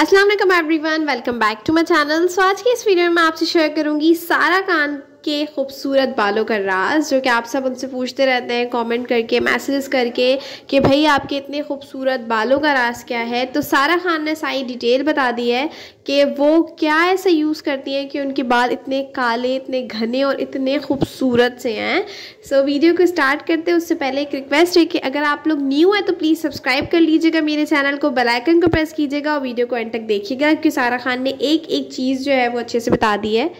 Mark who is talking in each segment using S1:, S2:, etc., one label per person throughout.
S1: असलम वन welcome back to my channel so आज की इस वीडियो में मैं आपसे शेयर करूंगी सारा खान के खूबसूरत बालों का राज जो कि आप सब उनसे पूछते रहते हैं कमेंट करके मैसेजेस करके कि भाई आपके इतने खूबसूरत बालों का राज क्या है तो सारा खान ने सारी डिटेल बता दी है कि वो क्या ऐसा यूज़ करती हैं कि उनके बाल इतने काले इतने घने और इतने खूबसूरत से हैं सो so, वीडियो को स्टार्ट करते हैं उससे पहले एक रिक्वेस्ट है कि अगर आप लोग न्यू है तो प्लीज़ सब्सक्राइब कर लीजिएगा मेरे चैनल को बेलाइकन को प्रेस कीजिएगा और वीडियो को एंड तक देखिएगा क्योंकि सारा खान ने एक एक चीज़ जो है वो अच्छे से बता दी है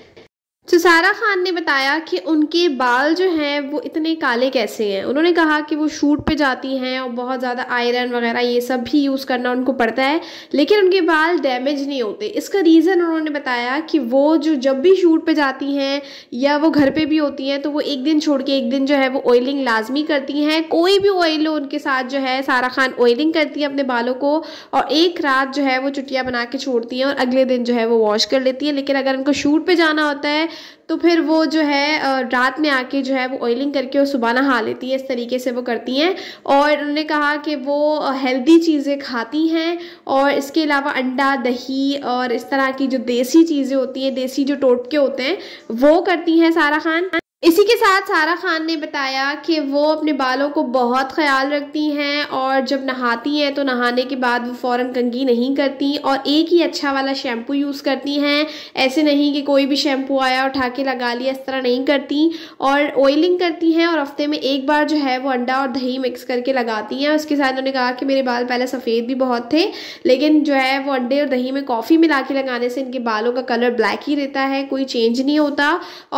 S1: तो सारा खान ने बताया कि उनके बाल जो हैं वो इतने काले कैसे हैं उन्होंने कहा कि वो शूट पे जाती हैं और बहुत ज़्यादा आयरन वगैरह ये सब भी यूज़ करना उनको पड़ता है लेकिन उनके बाल डैमेज नहीं होते इसका रीज़न उन्होंने बताया कि वो जो जब भी शूट पे जाती हैं या वो घर पे भी होती हैं तो वो एक दिन छोड़ के एक दिन जो है वो ऑयलिंग लाजमी करती हैं कोई भी ऑयल हो उनके साथ जो है सारा खान ऑयलिंग करती है अपने बालों को और एक रात जो है वो चुटिया बना के छोड़ती हैं और अगले दिन जो है वो वॉश कर लेती हैं लेकिन अगर उनको शूट पर जाना होता है तो फिर वो जो है रात में आके जो है वो ऑयलिंग करके और सुबह नहा लेती हैं इस तरीके से वो करती हैं और उन्होंने कहा कि वो हेल्दी चीज़ें खाती हैं और इसके अलावा अंडा दही और इस तरह की जो देसी चीज़ें होती हैं देसी जो टोटके होते हैं वो करती हैं सारा खान इसी के साथ सारा खान ने बताया कि वो अपने बालों को बहुत ख्याल रखती हैं और जब नहाती हैं तो नहाने के बाद वो फ़ौर कंगी नहीं करती और एक ही अच्छा वाला शैम्पू यूज़ करती हैं ऐसे नहीं कि कोई भी शैम्पू आया उठा के लगा लिया इस तरह नहीं करती और ऑयलिंग करती हैं और हफ्ते में एक बार जो है वो अंडा और दही मिक्स करके लगाती हैं उसके साथ उन्होंने कहा कि मेरे बाल पहले सफ़ेद भी बहुत थे लेकिन जो है वो अंडे और दही में कॉफ़ी मिला के लगाने से इनके बालों का कलर ब्लैक ही रहता है कोई चेंज नहीं होता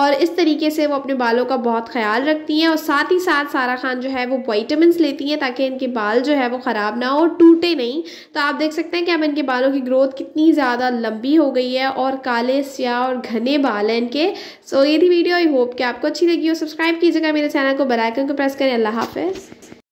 S1: और इस तरीके से वो अपने बालों का बहुत ख्याल रखती हैं और साथ ही साथ सारा खान जो है वो वाइटमिन लेती हैं ताकि इनके बाल जो है वो ख़राब ना हो टूटे नहीं तो आप देख सकते हैं कि अब इनके बालों की ग्रोथ कितनी ज़्यादा लंबी हो गई है और काले स्या और घने बाल हैं इनके सो so, ये थी वीडियो आई होप कि आपको अच्छी लगी हो सब्सक्राइब कीजिएगा मेरे चैनल को बेलाइकन को प्रेस करें अल्लाह हाफिज़